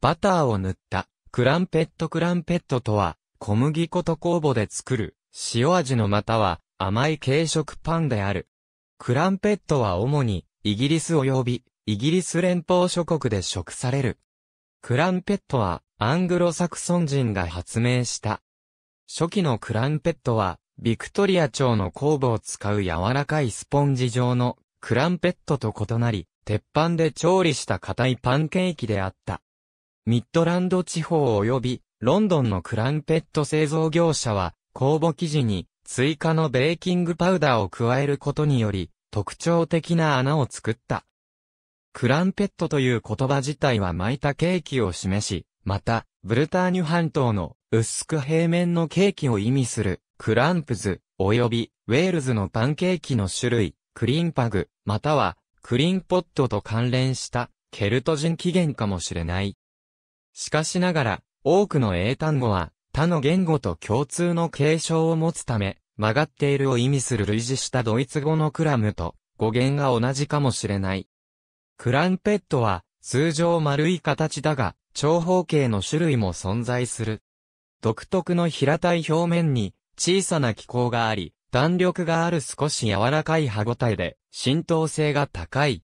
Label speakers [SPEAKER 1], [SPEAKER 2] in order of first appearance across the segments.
[SPEAKER 1] バターを塗った、クランペットクランペットとは、小麦粉と酵母で作る、塩味のまたは、甘い軽食パンである。クランペットは主に、イギリス及び、イギリス連邦諸国で食される。クランペットは、アングロサクソン人が発明した。初期のクランペットは、ビクトリア朝の酵母を使う柔らかいスポンジ状のクランペットと異なり、鉄板で調理した硬いパンケーキであった。ミッドランド地方及びロンドンのクランペット製造業者は、酵母生地に追加のベーキングパウダーを加えることにより、特徴的な穴を作った。クランペットという言葉自体は巻いたケーキを示し、また、ブルターニュ半島の薄く平面のケーキを意味するクランプズ、及びウェールズのパンケーキの種類、クリンパグ、またはクリンポットと関連したケルト人起源かもしれない。しかしながら、多くの英単語は、他の言語と共通の継承を持つため、曲がっているを意味する類似したドイツ語のクラムと語源が同じかもしれない。クランペットは通常丸い形だが長方形の種類も存在する。独特の平たい表面に小さな気候があり、弾力がある少し柔らかい歯ごたえで浸透性が高い。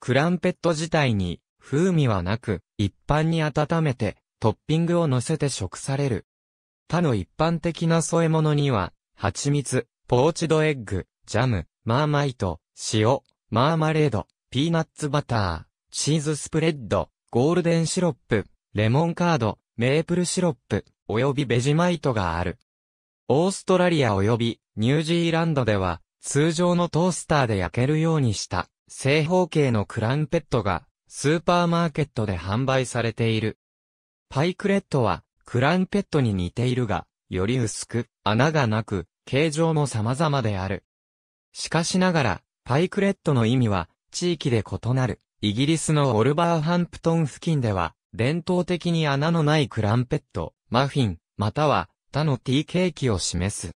[SPEAKER 1] クランペット自体に風味はなく、一般に温めて、トッピングを乗せて食される。他の一般的な添え物には、蜂蜜、ポーチドエッグ、ジャム、マーマイト、塩、マーマレード、ピーナッツバター、チーズスプレッド、ゴールデンシロップ、レモンカード、メープルシロップ、およびベジマイトがある。オーストラリアおよびニュージーランドでは、通常のトースターで焼けるようにした、正方形のクランペットがスーパーマーケットで販売されている。パイクレットは、クランペットに似ているが、より薄く、穴がなく、形状も様々である。しかしながら、パイクレットの意味は、地域で異なる。イギリスのオルバーハンプトン付近では、伝統的に穴のないクランペット、マフィン、または他のティーケーキを示す。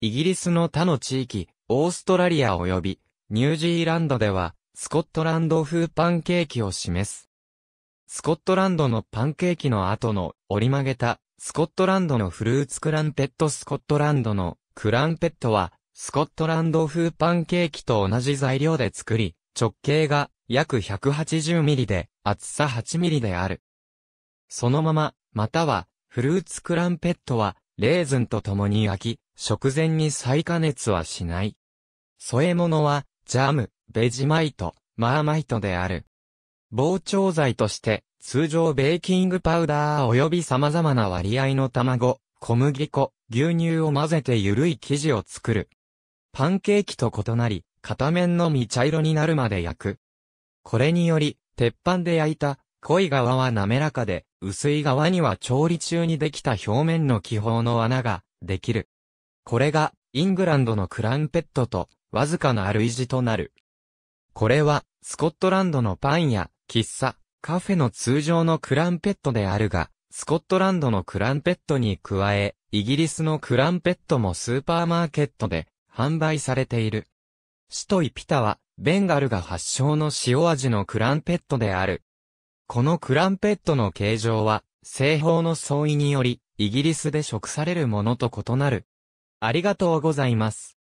[SPEAKER 1] イギリスの他の地域、オーストラリア及びニュージーランドでは、スコットランド風パンケーキを示す。スコットランドのパンケーキの後の折り曲げたスコットランドのフルーツクランペットスコットランドのクランペットはスコットランド風パンケーキと同じ材料で作り直径が約1 8 0ミリで厚さ8ミリである。そのまままたはフルーツクランペットはレーズンと共に焼き食前に再加熱はしない。添え物はジャム、ベジマイト、マーマイトである。膨張剤として、通常ベーキングパウダー及び様々な割合の卵、小麦粉、牛乳を混ぜて緩い生地を作る。パンケーキと異なり、片面のみ茶色になるまで焼く。これにより、鉄板で焼いた、濃い側は滑らかで、薄い側には調理中にできた表面の気泡の穴が、できる。これが、イングランドのクランペットと、わずかなある意地となる。これは、スコットランドのパンや、喫茶、カフェの通常のクランペットであるが、スコットランドのクランペットに加え、イギリスのクランペットもスーパーマーケットで販売されている。シトイピタは、ベンガルが発祥の塩味のクランペットである。このクランペットの形状は、製法の相違により、イギリスで食されるものと異なる。ありがとうございます。